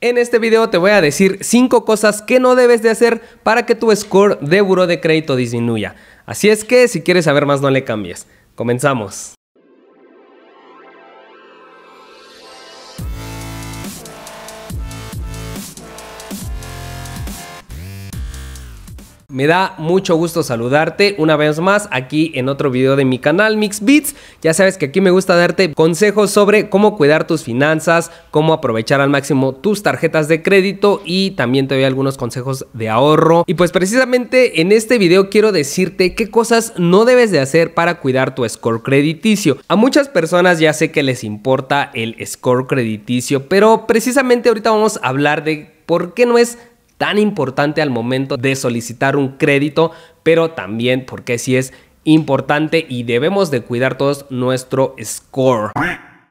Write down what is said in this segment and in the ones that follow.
En este video te voy a decir 5 cosas que no debes de hacer para que tu score de buro de crédito disminuya. Así es que si quieres saber más no le cambies. Comenzamos. Me da mucho gusto saludarte una vez más aquí en otro video de mi canal Mix Beats. Ya sabes que aquí me gusta darte consejos sobre cómo cuidar tus finanzas, cómo aprovechar al máximo tus tarjetas de crédito y también te doy algunos consejos de ahorro. Y pues precisamente en este video quiero decirte qué cosas no debes de hacer para cuidar tu score crediticio. A muchas personas ya sé que les importa el score crediticio, pero precisamente ahorita vamos a hablar de por qué no es tan importante al momento de solicitar un crédito, pero también porque si es importante y debemos de cuidar todos nuestro score.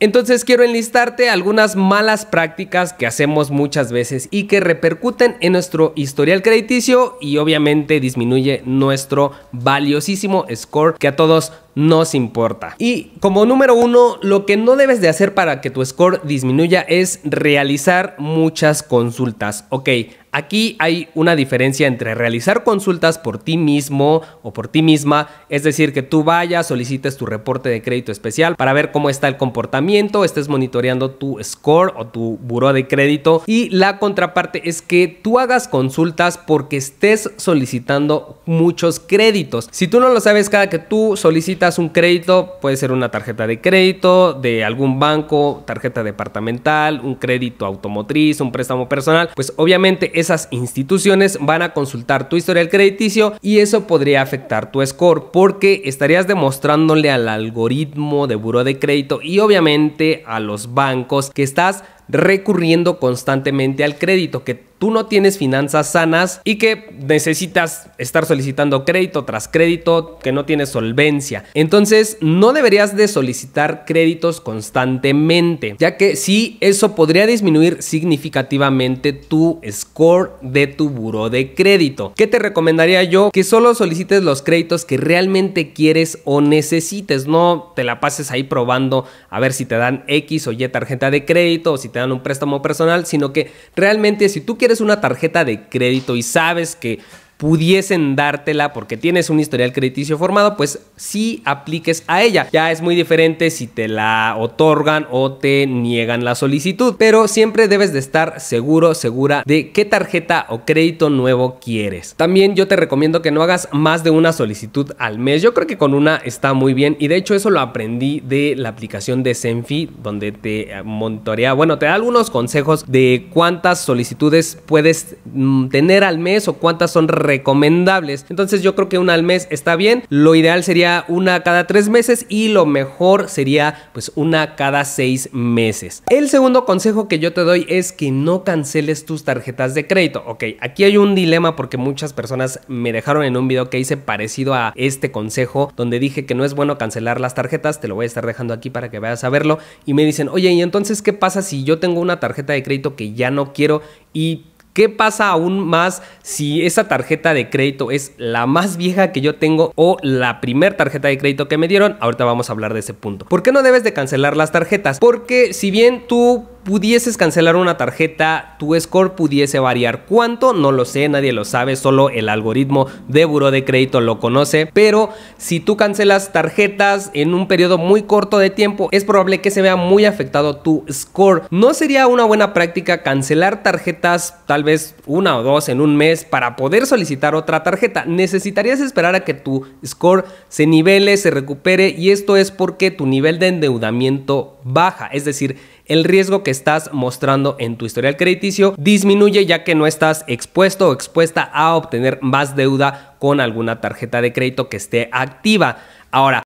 Entonces quiero enlistarte algunas malas prácticas que hacemos muchas veces y que repercuten en nuestro historial crediticio y obviamente disminuye nuestro valiosísimo score que a todos nos importa. Y como número uno, lo que no debes de hacer para que tu score disminuya es realizar muchas consultas. Ok, Aquí hay una diferencia entre realizar consultas por ti mismo o por ti misma, es decir, que tú vayas, solicites tu reporte de crédito especial para ver cómo está el comportamiento, estés monitoreando tu score o tu buró de crédito y la contraparte es que tú hagas consultas porque estés solicitando muchos créditos. Si tú no lo sabes, cada que tú solicitas un crédito, puede ser una tarjeta de crédito de algún banco, tarjeta departamental, un crédito automotriz, un préstamo personal, pues obviamente es esas instituciones van a consultar tu historial crediticio y eso podría afectar tu score porque estarías demostrándole al algoritmo de buro de crédito y obviamente a los bancos que estás recurriendo constantemente al crédito, que tú no tienes finanzas sanas y que necesitas estar solicitando crédito tras crédito, que no tienes solvencia. Entonces, no deberías de solicitar créditos constantemente, ya que si eso podría disminuir significativamente tu score de tu buro de crédito. ¿Qué te recomendaría yo? Que solo solicites los créditos que realmente quieres o necesites, no te la pases ahí probando a ver si te dan X o Y tarjeta de crédito o si te dan un préstamo personal, sino que realmente si tú quieres una tarjeta de crédito y sabes que pudiesen dártela porque tienes un historial crediticio formado, pues si apliques a ella. Ya es muy diferente si te la otorgan o te niegan la solicitud, pero siempre debes de estar seguro, segura de qué tarjeta o crédito nuevo quieres. También yo te recomiendo que no hagas más de una solicitud al mes. Yo creo que con una está muy bien y de hecho eso lo aprendí de la aplicación de Senfi donde te eh, monitorea, bueno, te da algunos consejos de cuántas solicitudes puedes mm, tener al mes o cuántas son recomendables. Entonces yo creo que una al mes está bien. Lo ideal sería una cada tres meses y lo mejor sería pues una cada seis meses. El segundo consejo que yo te doy es que no canceles tus tarjetas de crédito. Ok, aquí hay un dilema porque muchas personas me dejaron en un video que hice parecido a este consejo donde dije que no es bueno cancelar las tarjetas. Te lo voy a estar dejando aquí para que vayas a verlo. Y me dicen, oye, ¿y entonces qué pasa si yo tengo una tarjeta de crédito que ya no quiero y ¿Qué pasa aún más si esa tarjeta de crédito es la más vieja que yo tengo o la primer tarjeta de crédito que me dieron? Ahorita vamos a hablar de ese punto. ¿Por qué no debes de cancelar las tarjetas? Porque si bien tú pudieses cancelar una tarjeta, tu score pudiese variar. ¿Cuánto? No lo sé, nadie lo sabe, solo el algoritmo de buro de Crédito lo conoce. Pero si tú cancelas tarjetas en un periodo muy corto de tiempo, es probable que se vea muy afectado tu score. No sería una buena práctica cancelar tarjetas, tal vez una o dos en un mes, para poder solicitar otra tarjeta. Necesitarías esperar a que tu score se nivele, se recupere, y esto es porque tu nivel de endeudamiento baja, es decir, el riesgo que estás mostrando en tu historial crediticio disminuye ya que no estás expuesto o expuesta a obtener más deuda con alguna tarjeta de crédito que esté activa. Ahora,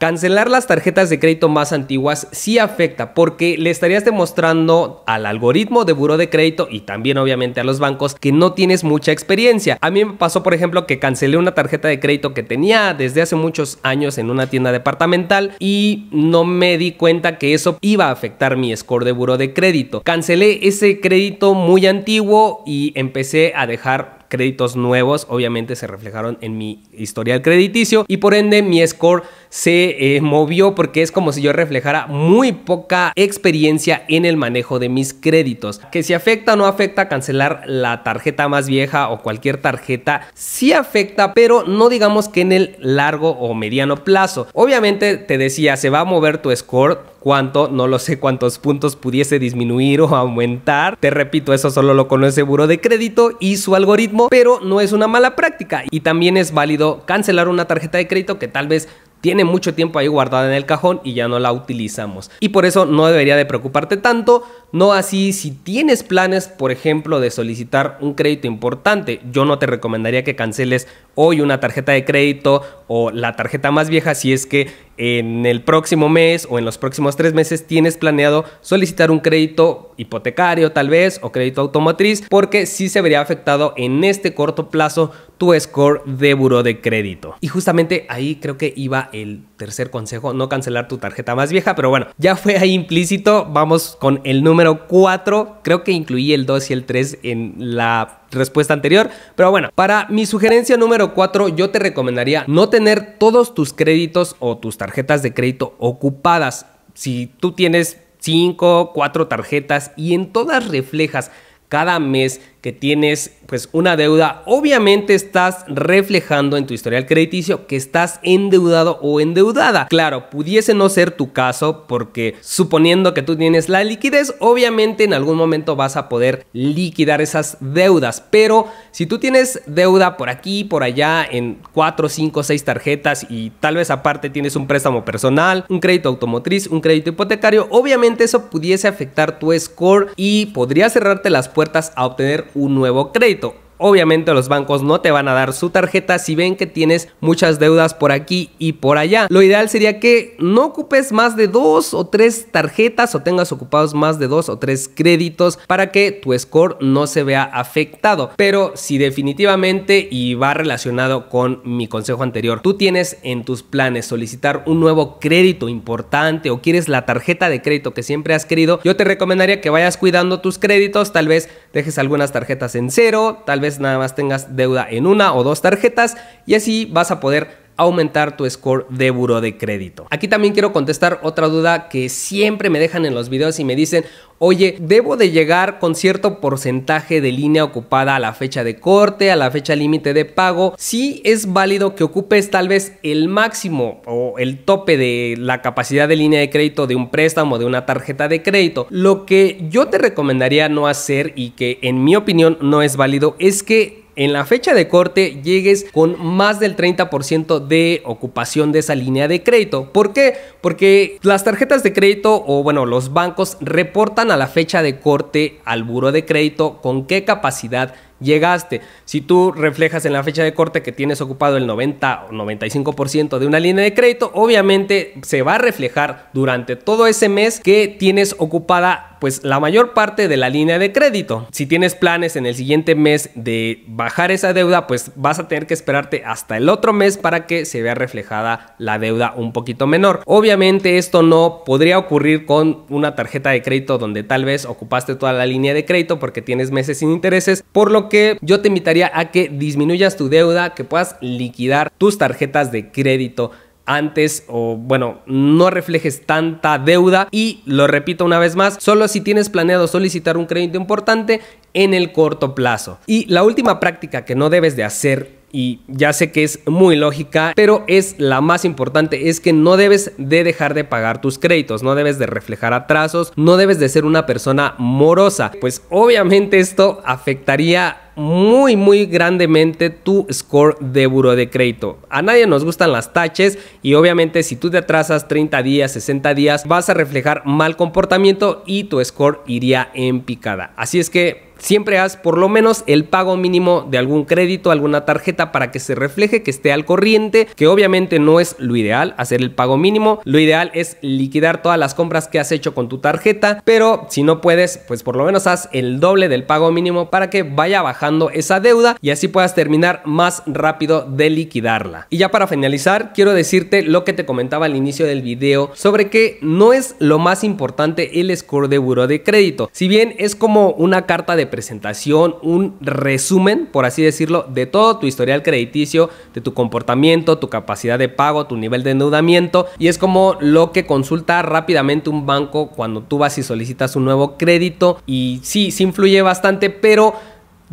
Cancelar las tarjetas de crédito más antiguas sí afecta porque le estarías demostrando al algoritmo de buro de crédito y también obviamente a los bancos que no tienes mucha experiencia. A mí me pasó por ejemplo que cancelé una tarjeta de crédito que tenía desde hace muchos años en una tienda departamental y no me di cuenta que eso iba a afectar mi score de buro de crédito. Cancelé ese crédito muy antiguo y empecé a dejar créditos nuevos, obviamente se reflejaron en mi historial crediticio y por ende mi score se eh, movió porque es como si yo reflejara muy poca experiencia en el manejo de mis créditos. Que si afecta o no afecta cancelar la tarjeta más vieja o cualquier tarjeta, sí afecta, pero no digamos que en el largo o mediano plazo. Obviamente te decía, se va a mover tu score cuánto, no lo sé cuántos puntos pudiese disminuir o aumentar. Te repito, eso solo lo conoce Buro de Crédito y su algoritmo, pero no es una mala práctica y también es válido cancelar una tarjeta de crédito que tal vez tiene mucho tiempo ahí guardada en el cajón y ya no la utilizamos. Y por eso no debería de preocuparte tanto, no así si tienes planes, por ejemplo, de solicitar un crédito importante. Yo no te recomendaría que canceles hoy una tarjeta de crédito o la tarjeta más vieja si es que en el próximo mes o en los próximos tres meses tienes planeado solicitar un crédito hipotecario tal vez o crédito automotriz porque sí se vería afectado en este corto plazo tu score de buró de crédito. Y justamente ahí creo que iba el tercer consejo, no cancelar tu tarjeta más vieja, pero bueno, ya fue ahí implícito, vamos con el número 4, creo que incluí el 2 y el 3 en la respuesta anterior. Pero bueno, para mi sugerencia número 4, yo te recomendaría no tener todos tus créditos o tus tarjetas de crédito ocupadas. Si tú tienes 5, 4 tarjetas y en todas reflejas cada mes que tienes pues una deuda, obviamente estás reflejando en tu historial crediticio que estás endeudado o endeudada. Claro, pudiese no ser tu caso porque suponiendo que tú tienes la liquidez, obviamente en algún momento vas a poder liquidar esas deudas, pero si tú tienes deuda por aquí, por allá en 4, 5, 6 tarjetas y tal vez aparte tienes un préstamo personal, un crédito automotriz, un crédito hipotecario, obviamente eso pudiese afectar tu score y podría cerrarte las puertas a obtener un nuevo crédito. Obviamente los bancos no te van a dar su tarjeta si ven que tienes muchas deudas por aquí y por allá. Lo ideal sería que no ocupes más de dos o tres tarjetas o tengas ocupados más de dos o tres créditos para que tu score no se vea afectado. Pero si definitivamente y va relacionado con mi consejo anterior, tú tienes en tus planes solicitar un nuevo crédito importante o quieres la tarjeta de crédito que siempre has querido, yo te recomendaría que vayas cuidando tus créditos, tal vez dejes algunas tarjetas en cero, tal vez nada más tengas deuda en una o dos tarjetas y así vas a poder aumentar tu score de buro de crédito. Aquí también quiero contestar otra duda que siempre me dejan en los videos y me dicen, oye, debo de llegar con cierto porcentaje de línea ocupada a la fecha de corte, a la fecha límite de pago. Si sí es válido que ocupes tal vez el máximo o el tope de la capacidad de línea de crédito de un préstamo, de una tarjeta de crédito. Lo que yo te recomendaría no hacer y que en mi opinión no es válido es que en la fecha de corte llegues con más del 30% de ocupación de esa línea de crédito. ¿Por qué? Porque las tarjetas de crédito o bueno, los bancos reportan a la fecha de corte al buro de crédito con qué capacidad llegaste. Si tú reflejas en la fecha de corte que tienes ocupado el 90 o 95% de una línea de crédito, obviamente se va a reflejar durante todo ese mes que tienes ocupada pues la mayor parte de la línea de crédito. Si tienes planes en el siguiente mes de bajar esa deuda, pues vas a tener que esperarte hasta el otro mes para que se vea reflejada la deuda un poquito menor. Obviamente esto no podría ocurrir con una tarjeta de crédito donde tal vez ocupaste toda la línea de crédito porque tienes meses sin intereses, por lo que yo te invitaría a que disminuyas tu deuda, que puedas liquidar tus tarjetas de crédito antes o bueno no reflejes tanta deuda y lo repito una vez más solo si tienes planeado solicitar un crédito importante en el corto plazo y la última práctica que no debes de hacer y ya sé que es muy lógica, pero es la más importante, es que no debes de dejar de pagar tus créditos, no debes de reflejar atrasos, no debes de ser una persona morosa, pues obviamente esto afectaría muy muy grandemente tu score de buro de crédito. A nadie nos gustan las taches y obviamente si tú te atrasas 30 días, 60 días, vas a reflejar mal comportamiento y tu score iría en picada. Así es que siempre haz por lo menos el pago mínimo de algún crédito, alguna tarjeta para que se refleje, que esté al corriente, que obviamente no es lo ideal hacer el pago mínimo, lo ideal es liquidar todas las compras que has hecho con tu tarjeta, pero si no puedes, pues por lo menos haz el doble del pago mínimo para que vaya bajando esa deuda y así puedas terminar más rápido de liquidarla. Y ya para finalizar, quiero decirte lo que te comentaba al inicio del video sobre que no es lo más importante el score de buro de crédito, si bien es como una carta de presentación, un resumen, por así decirlo, de todo tu historial crediticio, de tu comportamiento, tu capacidad de pago, tu nivel de endeudamiento. Y es como lo que consulta rápidamente un banco cuando tú vas y solicitas un nuevo crédito. Y sí, sí influye bastante, pero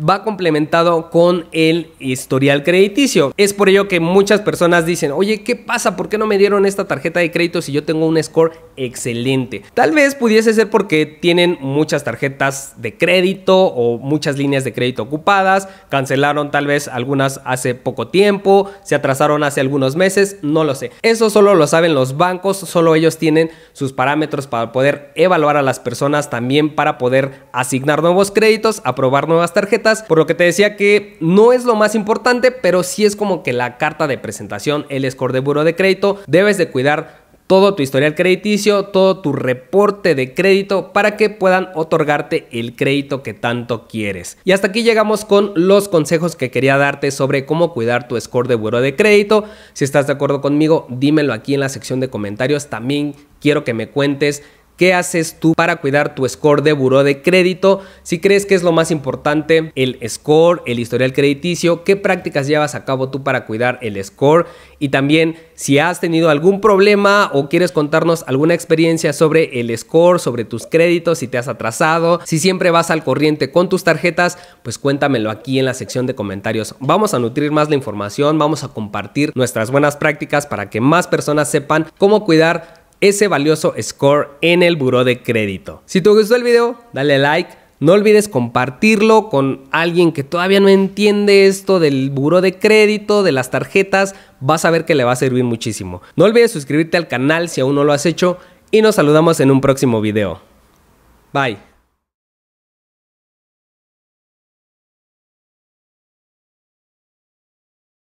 va complementado con el historial crediticio. Es por ello que muchas personas dicen, oye, ¿qué pasa? ¿Por qué no me dieron esta tarjeta de crédito si yo tengo un score excelente? Tal vez pudiese ser porque tienen muchas tarjetas de crédito o muchas líneas de crédito ocupadas, cancelaron tal vez algunas hace poco tiempo, se atrasaron hace algunos meses, no lo sé. Eso solo lo saben los bancos, solo ellos tienen sus parámetros para poder evaluar a las personas también para poder asignar nuevos créditos, aprobar nuevas tarjetas por lo que te decía que no es lo más importante, pero sí es como que la carta de presentación, el score de buro de crédito, debes de cuidar todo tu historial crediticio, todo tu reporte de crédito para que puedan otorgarte el crédito que tanto quieres. Y hasta aquí llegamos con los consejos que quería darte sobre cómo cuidar tu score de buro de crédito. Si estás de acuerdo conmigo, dímelo aquí en la sección de comentarios. También quiero que me cuentes ¿Qué haces tú para cuidar tu score de buró de crédito? Si crees que es lo más importante, el score, el historial crediticio, qué prácticas llevas a cabo tú para cuidar el score y también si has tenido algún problema o quieres contarnos alguna experiencia sobre el score, sobre tus créditos, si te has atrasado, si siempre vas al corriente con tus tarjetas, pues cuéntamelo aquí en la sección de comentarios. Vamos a nutrir más la información, vamos a compartir nuestras buenas prácticas para que más personas sepan cómo cuidar ese valioso score en el buró de crédito. Si te gustó el video, dale like. No olvides compartirlo con alguien que todavía no entiende esto del buro de crédito, de las tarjetas. Vas a ver que le va a servir muchísimo. No olvides suscribirte al canal si aún no lo has hecho. Y nos saludamos en un próximo video. Bye.